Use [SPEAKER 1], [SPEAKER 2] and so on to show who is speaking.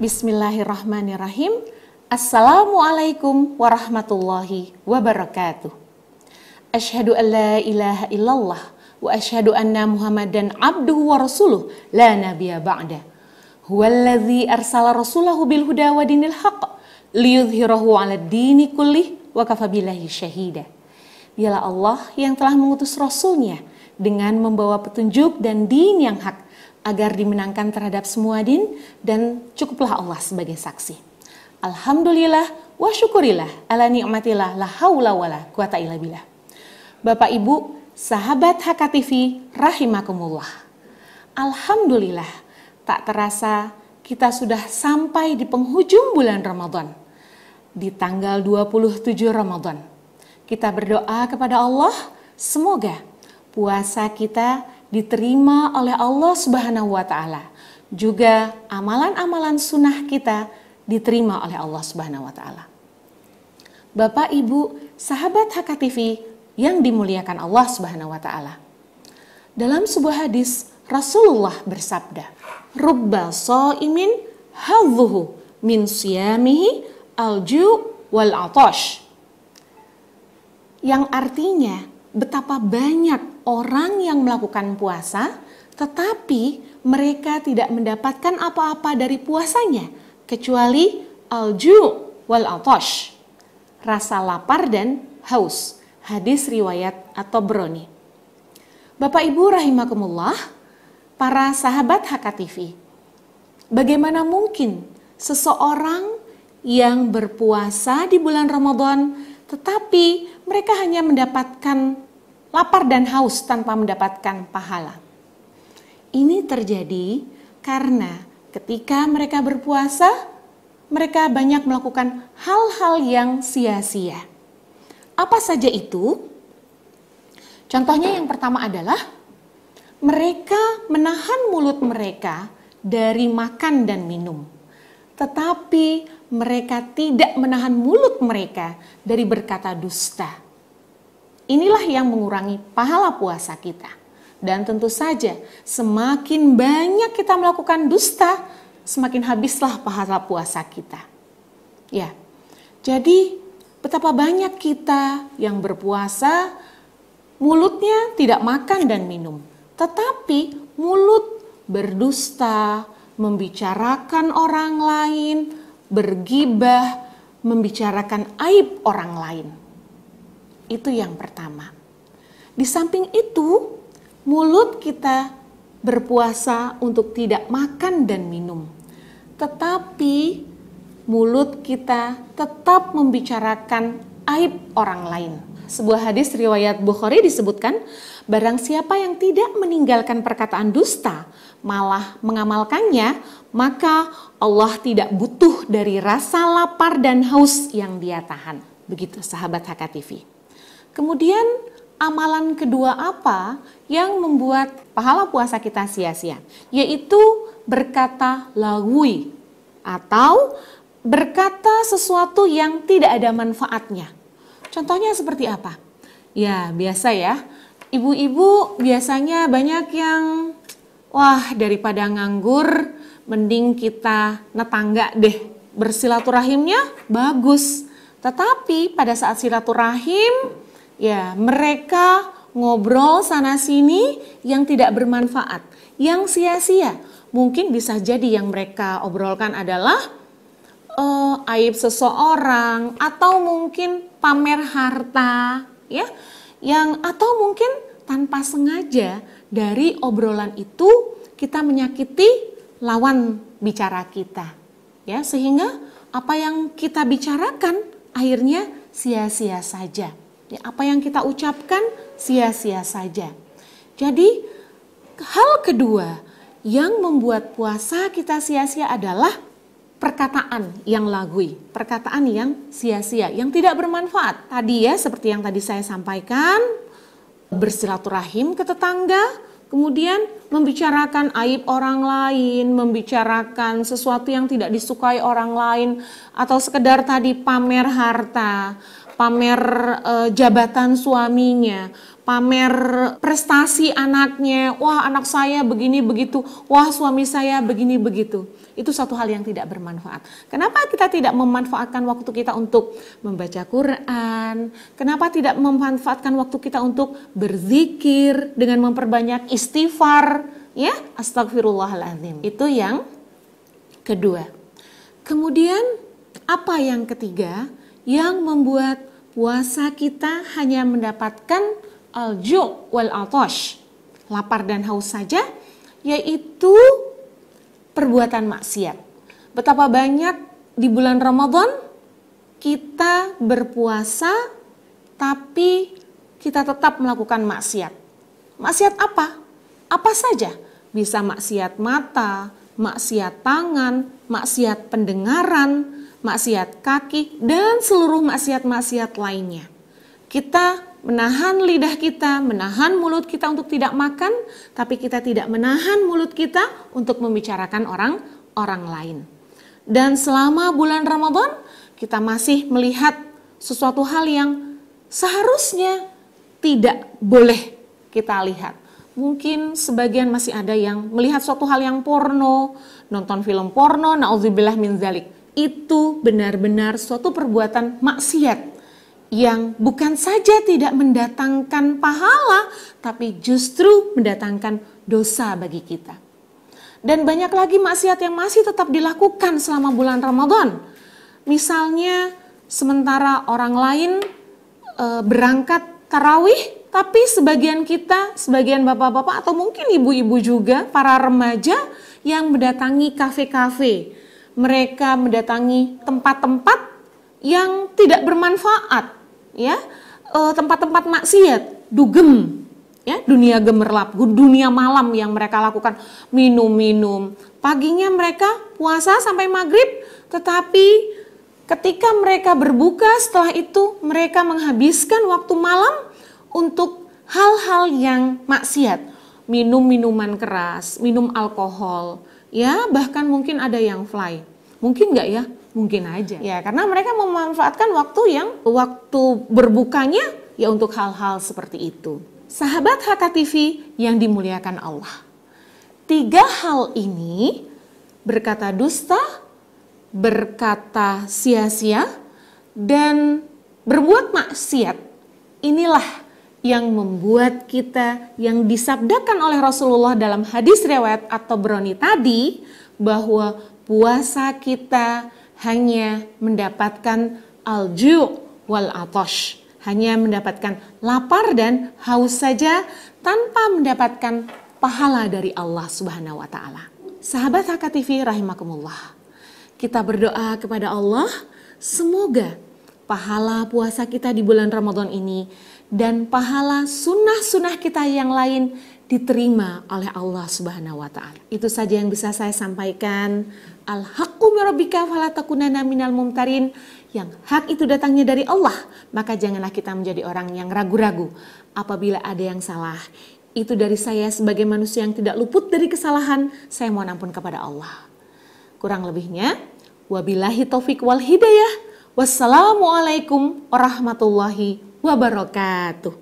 [SPEAKER 1] Bismillahirrahmanirrahim. Assalamualaikum warahmatullahi wabarakatuh. Ashhadu an la ilaha illallah wa ashhadu anna Muhammadan abduhu wa rasuluh la nabiyya ba'da. Huwallazi arsala rasulahu bilhuda wa dinil haqq liyudhirahu 'ala dini kullih wa kafabilahi syahida. Dialah Allah yang telah mengutus rasulnya dengan membawa petunjuk dan din yang hak agar dimenangkan terhadap semua din dan cukuplah Allah sebagai saksi. Alhamdulillah wa syukurillah ala ni'matillah la haula wala quwata illa billah. Bapak Ibu, sahabat HKTV rahimakumullah. Alhamdulillah tak terasa kita sudah sampai di penghujung bulan Ramadan. Di tanggal 27 Ramadan. Kita berdoa kepada Allah semoga puasa kita diterima oleh Allah Subhanahu wa taala. Juga amalan-amalan sunnah kita diterima oleh Allah Subhanahu wa taala. Bapak Ibu, sahabat Haka yang dimuliakan Allah Subhanahu wa taala. Dalam sebuah hadis Rasulullah bersabda, "Rubba imin hadzuhu min siyamihi alju wal atosh." Yang artinya betapa banyak orang yang melakukan puasa, tetapi mereka tidak mendapatkan apa-apa dari puasanya kecuali alju wal atosh, rasa lapar dan haus. Hadis riwayat atau Broni. Bapak Ibu rahimakumullah, para sahabat HKTV. Bagaimana mungkin seseorang yang berpuasa di bulan Ramadan tetapi mereka hanya mendapatkan lapar dan haus tanpa mendapatkan pahala. Ini terjadi karena ketika mereka berpuasa, mereka banyak melakukan hal-hal yang sia-sia. Apa saja itu? Contohnya yang pertama adalah mereka menahan mulut mereka dari makan dan minum. Tetapi mereka tidak menahan mulut mereka dari berkata dusta Inilah yang mengurangi pahala puasa kita. Dan tentu saja, semakin banyak kita melakukan dusta, semakin habislah pahala puasa kita. Ya. Jadi, betapa banyak kita yang berpuasa mulutnya tidak makan dan minum, tetapi mulut berdusta, membicarakan orang lain, bergibah, membicarakan aib orang lain. Itu yang pertama. Di samping itu, mulut kita berpuasa untuk tidak makan dan minum. Tetapi mulut kita tetap membicarakan aib orang lain. Sebuah hadis riwayat Bukhari disebutkan, barang siapa yang tidak meninggalkan perkataan dusta, malah mengamalkannya, maka Allah tidak butuh dari rasa lapar dan haus yang dia tahan. Begitu sahabat Haka TV. Kemudian amalan kedua apa yang membuat pahala puasa kita sia-sia? Yaitu berkata lagui atau berkata sesuatu yang tidak ada manfaatnya. Contohnya seperti apa? Ya, biasa ya. Ibu-ibu biasanya banyak yang wah daripada nganggur mending kita netangga deh. Bersilaturahimnya bagus. Tetapi pada saat silaturahim Ya, mereka ngobrol sana-sini yang tidak bermanfaat, yang sia-sia. Mungkin bisa jadi yang mereka obrolkan adalah uh, aib seseorang atau mungkin pamer harta, ya. Yang atau mungkin tanpa sengaja dari obrolan itu kita menyakiti lawan bicara kita. Ya, sehingga apa yang kita bicarakan akhirnya sia-sia saja. Ya, apa yang kita ucapkan sia-sia saja. Jadi hal kedua yang membuat puasa kita sia-sia adalah perkataan yang lagui, perkataan yang sia-sia, yang tidak bermanfaat. Tadi ya seperti yang tadi saya sampaikan, bersilaturahim ke tetangga, kemudian membicarakan aib orang lain, membicarakan sesuatu yang tidak disukai orang lain, atau sekedar tadi pamer harta, pamer e, jabatan suaminya, pamer prestasi anaknya. Wah, anak saya begini begitu. Wah, suami saya begini begitu. Itu satu hal yang tidak bermanfaat. Kenapa kita tidak memanfaatkan waktu kita untuk membaca Quran? Kenapa tidak memanfaatkan waktu kita untuk berzikir dengan memperbanyak istighfar? Ya, astagfirullahaladzim. Itu yang kedua. Kemudian apa yang ketiga yang membuat puasa kita hanya mendapatkan al-ju' wal-atosh, lapar dan haus saja, yaitu perbuatan maksiat. Betapa banyak di bulan Ramadan kita berpuasa tapi kita tetap melakukan maksiat. Maksiat apa? Apa saja? Bisa maksiat mata, maksiat tangan, maksiat pendengaran, maksiat kaki, dan seluruh maksiat-maksiat lainnya. Kita menahan lidah kita, menahan mulut kita untuk tidak makan, tapi kita tidak menahan mulut kita untuk membicarakan orang-orang lain. Dan selama bulan Ramadan, kita masih melihat sesuatu hal yang seharusnya tidak boleh kita lihat. Mungkin sebagian masih ada yang melihat suatu hal yang porno, nonton film porno, nauzubillah min zalik itu benar-benar suatu perbuatan maksiat yang bukan saja tidak mendatangkan pahala, tapi justru mendatangkan dosa bagi kita. Dan banyak lagi maksiat yang masih tetap dilakukan selama bulan Ramadan. Misalnya, sementara orang lain e, berangkat tarawih, tapi sebagian kita, sebagian bapak-bapak, atau mungkin ibu-ibu juga, para remaja yang mendatangi kafe-kafe mereka mendatangi tempat-tempat yang tidak bermanfaat, ya, eh, tempat-tempat maksiat, dugem, ya, dunia gemerlap, dunia malam yang mereka lakukan, minum-minum. Paginya mereka puasa sampai maghrib, tetapi ketika mereka berbuka setelah itu mereka menghabiskan waktu malam untuk hal-hal yang maksiat, minum minuman keras, minum alkohol, ya bahkan mungkin ada yang fly. Mungkin nggak ya? Mungkin aja. Ya, karena mereka memanfaatkan waktu yang waktu berbukanya ya untuk hal-hal seperti itu. Sahabat HKTV yang dimuliakan Allah. Tiga hal ini berkata dusta, berkata sia-sia, dan berbuat maksiat. Inilah yang membuat kita yang disabdakan oleh Rasulullah dalam hadis riwayat atau broni tadi bahwa puasa kita hanya mendapatkan alju wal atosh hanya mendapatkan lapar dan haus saja tanpa mendapatkan pahala dari Allah Subhanahu wa taala. Sahabat HKTV rahimakumullah. Kita berdoa kepada Allah semoga pahala puasa kita di bulan Ramadan ini dan pahala sunnah-sunnah kita yang lain diterima oleh Allah Subhanahu wa taala. Itu saja yang bisa saya sampaikan. Al haqqu mirabbika fala takunana minal mumtarin. Yang hak itu datangnya dari Allah, maka janganlah kita menjadi orang yang ragu-ragu apabila ada yang salah. Itu dari saya sebagai manusia yang tidak luput dari kesalahan, saya mohon ampun kepada Allah. Kurang lebihnya, wabillahi taufik wal hidayah. Wassalamualaikum warahmatullahi wabarakatuh.